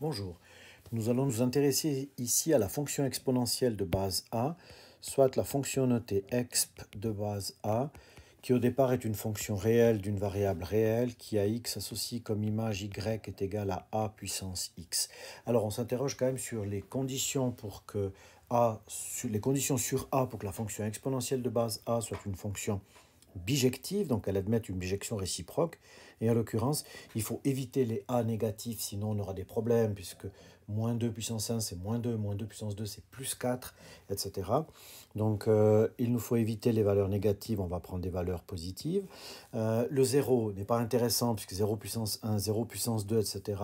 Bonjour. Nous allons nous intéresser ici à la fonction exponentielle de base a, soit la fonction notée exp de base a, qui au départ est une fonction réelle d'une variable réelle qui à x associe comme image y est égale à a puissance x. Alors on s'interroge quand même sur les conditions pour que a, sur les conditions sur a pour que la fonction exponentielle de base a soit une fonction bijective, donc elle admet une bijection réciproque. Et en l'occurrence, il faut éviter les A négatifs, sinon on aura des problèmes, puisque moins 2 puissance 1, c'est moins 2, moins 2 puissance 2, c'est plus 4, etc. Donc euh, il nous faut éviter les valeurs négatives, on va prendre des valeurs positives. Euh, le 0 n'est pas intéressant, puisque 0 puissance 1, 0 puissance 2, etc.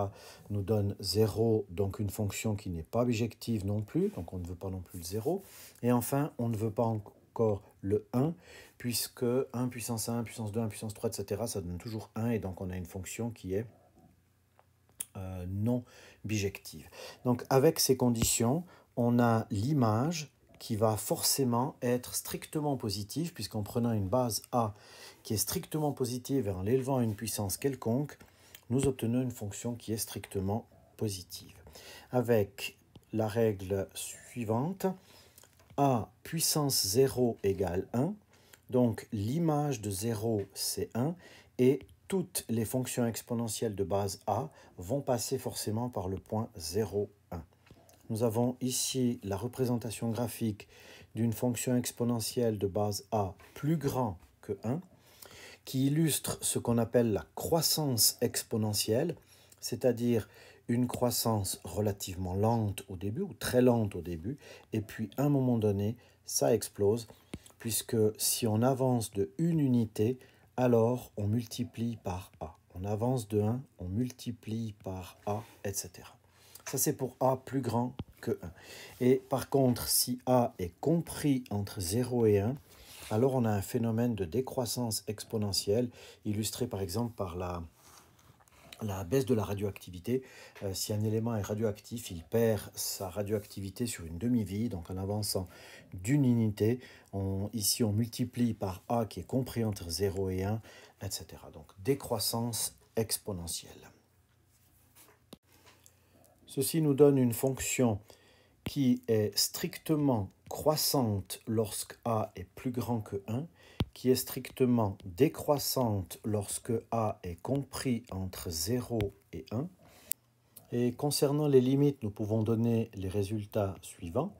nous donne 0, donc une fonction qui n'est pas bijective non plus, donc on ne veut pas non plus le 0. Et enfin, on ne veut pas encore le 1, puisque 1 puissance 1, puissance 2, 1 puissance 3, etc., ça donne toujours 1, et donc on a une fonction qui est euh, non bijective. Donc avec ces conditions, on a l'image qui va forcément être strictement positive, puisqu'en prenant une base A qui est strictement positive et en l'élevant à une puissance quelconque, nous obtenons une fonction qui est strictement positive. Avec la règle suivante, a puissance 0 égale 1. Donc l'image de 0, c'est 1. Et toutes les fonctions exponentielles de base a vont passer forcément par le point 0, 1. Nous avons ici la représentation graphique d'une fonction exponentielle de base a plus grand que 1 qui illustre ce qu'on appelle la croissance exponentielle, c'est-à-dire une croissance relativement lente au début, ou très lente au début, et puis à un moment donné, ça explose, puisque si on avance de une unité, alors on multiplie par A. On avance de 1, on multiplie par A, etc. Ça c'est pour A plus grand que 1. Et par contre, si A est compris entre 0 et 1, alors on a un phénomène de décroissance exponentielle, illustré par exemple par la, la baisse de la radioactivité. Euh, si un élément est radioactif, il perd sa radioactivité sur une demi-vie, donc en avançant d'une unité. ici, on multiplie par A qui est compris entre 0 et 1, etc. Donc décroissance exponentielle. Ceci nous donne une fonction qui est strictement croissante lorsque A est plus grand que 1 qui est strictement décroissante lorsque a est compris entre 0 et 1. Et concernant les limites, nous pouvons donner les résultats suivants.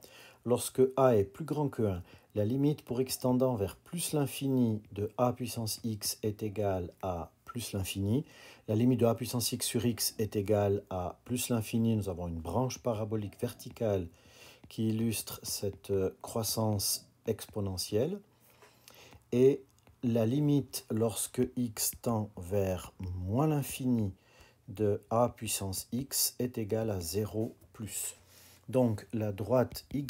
Lorsque a est plus grand que 1, la limite pour x tendant vers plus l'infini de a puissance x est égale à plus l'infini. La limite de a puissance x sur x est égale à plus l'infini. Nous avons une branche parabolique verticale qui illustre cette euh, croissance exponentielle et la limite lorsque x tend vers moins l'infini de a puissance x est égale à 0 plus. Donc la droite y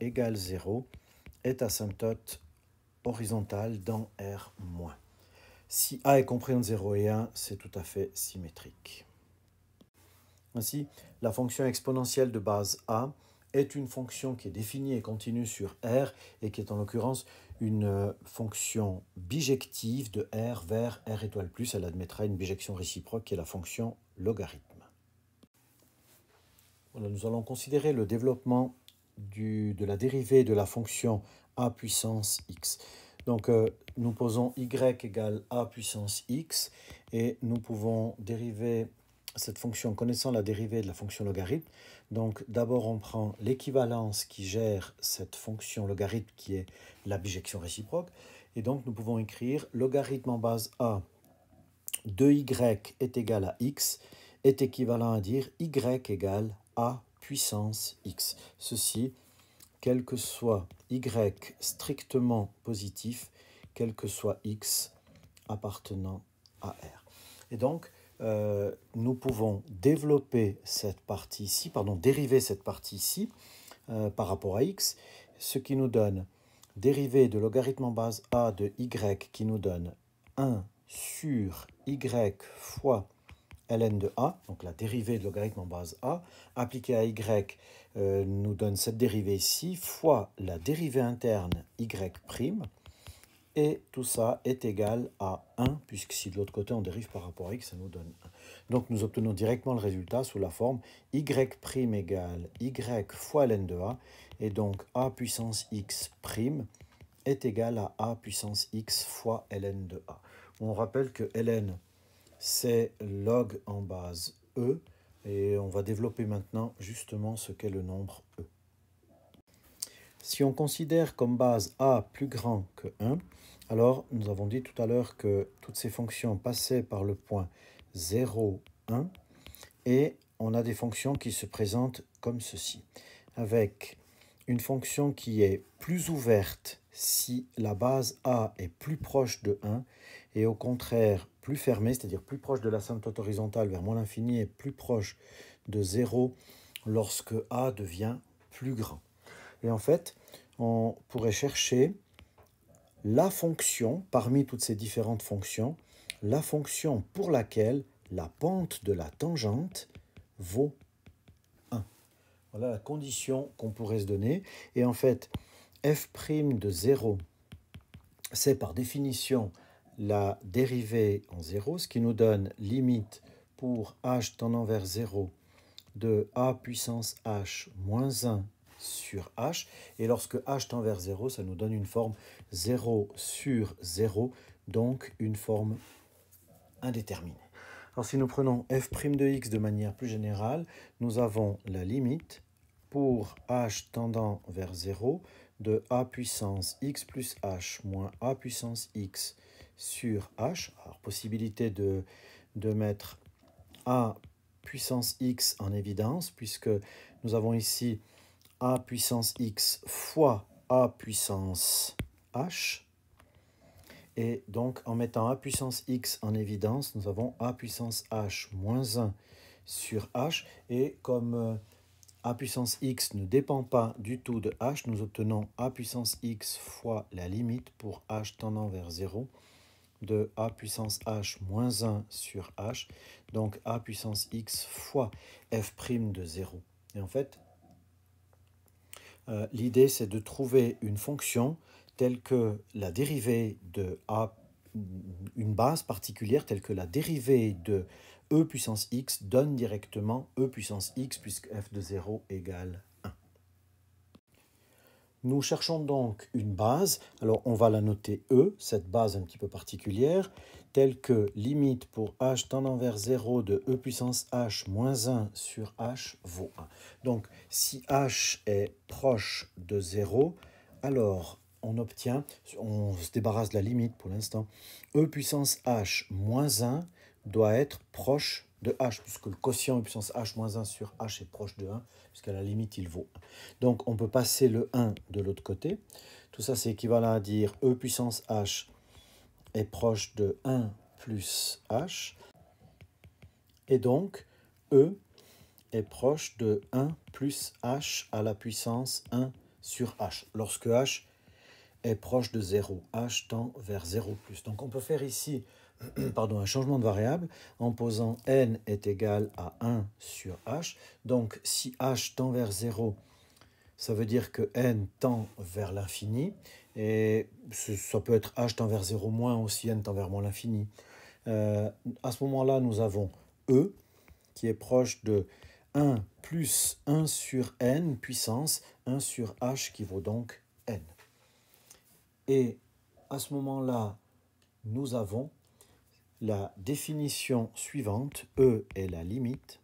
égale 0 est asymptote horizontale dans R-. Si A est compris entre 0 et 1, c'est tout à fait symétrique. Ainsi, la fonction exponentielle de base A est une fonction qui est définie et continue sur R et qui est en l'occurrence une euh, fonction bijective de R vers R étoile plus. Elle admettra une bijection réciproque qui est la fonction logarithme. nous allons considérer le développement du, de la dérivée de la fonction a puissance x. Donc euh, nous posons y égale a puissance x et nous pouvons dériver cette fonction connaissant la dérivée de la fonction logarithme. Donc d'abord on prend l'équivalence qui gère cette fonction logarithme qui est l'abjection réciproque. Et donc nous pouvons écrire logarithme en base A de y est égal à x est équivalent à dire y égale a puissance x. Ceci, quel que soit y strictement positif, quel que soit x appartenant à R. Et donc, euh, nous pouvons développer cette partie ici, pardon, dériver cette partie ici euh, par rapport à x, ce qui nous donne dérivée de logarithme en base a de y qui nous donne 1 sur y fois ln de a, donc la dérivée de logarithme en base a, appliquée à y euh, nous donne cette dérivée ici, fois la dérivée interne y prime, et tout ça est égal à 1, puisque si de l'autre côté on dérive par rapport à x, ça nous donne 1. Donc nous obtenons directement le résultat sous la forme y' égale y fois ln de a, et donc a puissance x' est égal à a puissance x fois ln de a. On rappelle que ln, c'est log en base e, et on va développer maintenant justement ce qu'est le nombre e. Si on considère comme base a plus grand que 1, alors, nous avons dit tout à l'heure que toutes ces fonctions passaient par le point 0, 1, et on a des fonctions qui se présentent comme ceci, avec une fonction qui est plus ouverte si la base A est plus proche de 1, et au contraire plus fermée, c'est-à-dire plus proche de la horizontale vers moins l'infini, et plus proche de 0 lorsque A devient plus grand. Et en fait, on pourrait chercher la fonction, parmi toutes ces différentes fonctions, la fonction pour laquelle la pente de la tangente vaut 1. Voilà la condition qu'on pourrait se donner. Et en fait, f' de 0, c'est par définition la dérivée en 0, ce qui nous donne limite pour h tendant vers 0 de a puissance h moins 1 sur h. Et lorsque h tend vers 0, ça nous donne une forme 0 sur 0, donc une forme indéterminée. Alors si nous prenons f' de x de manière plus générale, nous avons la limite pour h tendant vers 0 de a puissance x plus h moins a puissance x sur h. Alors possibilité de, de mettre a puissance x en évidence puisque nous avons ici a puissance x fois a puissance h. Et donc, en mettant a puissance x en évidence, nous avons a puissance h moins 1 sur h. Et comme euh, a puissance x ne dépend pas du tout de h, nous obtenons a puissance x fois la limite pour h tendant vers 0 de a puissance h moins 1 sur h, donc a puissance x fois f' prime de 0. Et en fait, euh, l'idée c'est de trouver une fonction telle que la dérivée de a, une base particulière telle que la dérivée de e puissance x donne directement e puissance x puisque f de 0 égale nous cherchons donc une base, alors on va la noter E, cette base un petit peu particulière, telle que limite pour h tendant vers 0 de e puissance h moins 1 sur h vaut 1. Donc si h est proche de 0, alors on obtient, on se débarrasse de la limite pour l'instant, e puissance h moins 1 doit être proche de h, puisque le quotient e puissance h moins 1 sur h est proche de 1, puisqu'à la limite, il vaut 1. Donc, on peut passer le 1 de l'autre côté. Tout ça, c'est équivalent à dire e puissance h est proche de 1 plus h. Et donc, e est proche de 1 plus h à la puissance 1 sur h, lorsque h est proche de 0. h tend vers 0 plus. Donc on peut faire ici pardon, un changement de variable en posant n est égal à 1 sur h. Donc si h tend vers 0, ça veut dire que n tend vers l'infini. Et ça peut être h tend vers 0 moins aussi n tend vers moins l'infini. Euh, à ce moment-là, nous avons e qui est proche de 1 plus 1 sur n puissance 1 sur h qui vaut donc n. Et à ce moment-là, nous avons la définition suivante, E est la limite,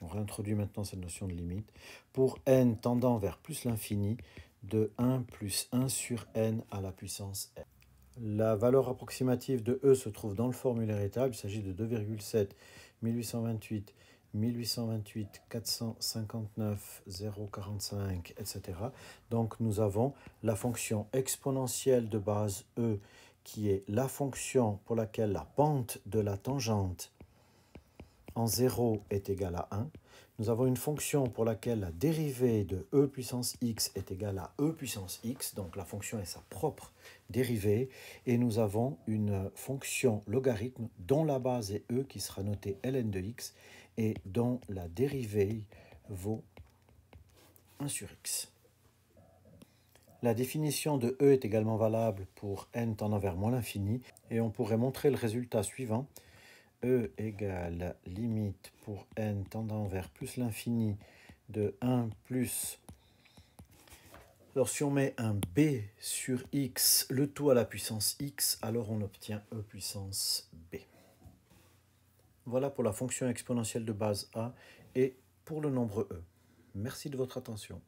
on réintroduit maintenant cette notion de limite, pour n tendant vers plus l'infini de 1 plus 1 sur n à la puissance n. La valeur approximative de E se trouve dans le formulaire étable, il s'agit de 2,7 1828 1828, 459, 0,45, etc. Donc nous avons la fonction exponentielle de base E qui est la fonction pour laquelle la pente de la tangente en 0 est égale à 1. Nous avons une fonction pour laquelle la dérivée de e puissance x est égale à e puissance x, donc la fonction est sa propre dérivée. Et nous avons une fonction logarithme dont la base est e qui sera notée ln de x et dont la dérivée vaut 1 sur x. La définition de E est également valable pour n tendant vers moins l'infini et on pourrait montrer le résultat suivant. E égale limite pour n tendant vers plus l'infini de 1 plus... Alors si on met un B sur X, le tout à la puissance X, alors on obtient E puissance B. Voilà pour la fonction exponentielle de base A et pour le nombre E. Merci de votre attention.